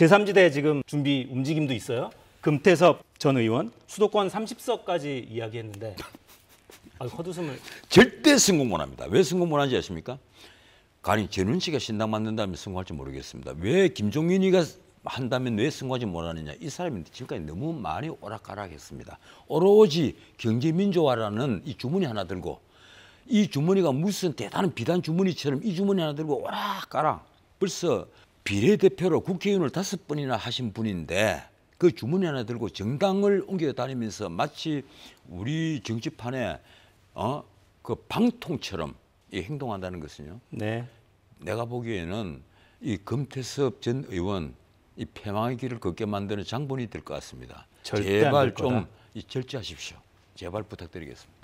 제3지대 지금 준비 움직임도 있어요. 금태섭 전 의원 수도권 30석까지 이야기했는데 아, 헛웃음을 절대 승공 못합니다. 왜 승공 못하는지 아십니까? 아니 전윤 씨가 신당 만든다면 승공할지 모르겠습니다. 왜 김종민이가 한다면 왜 승공하지 못하느냐 이 사람이 지금까지 너무 많이 오락가락했습니다. 오로지 경제민주화라는 이 주문이 하나 들고 이 주머니가 무슨 대단한 비단 주머니처럼 이 주머니 하나 들고 오락가락 벌써 비례대표로 국회의원을 다섯 번이나 하신 분인데 그 주문이 하나 들고 정당을 옮겨 다니면서 마치 우리 정치판에 어? 그 방통처럼 행동한다는 것은요. 네. 내가 보기에는 이 금태섭 전 의원 이 폐망의 길을 걷게 만드는 장본이 될 것 같습니다. 제발 좀 절제하십시오. 제발 부탁드리겠습니다.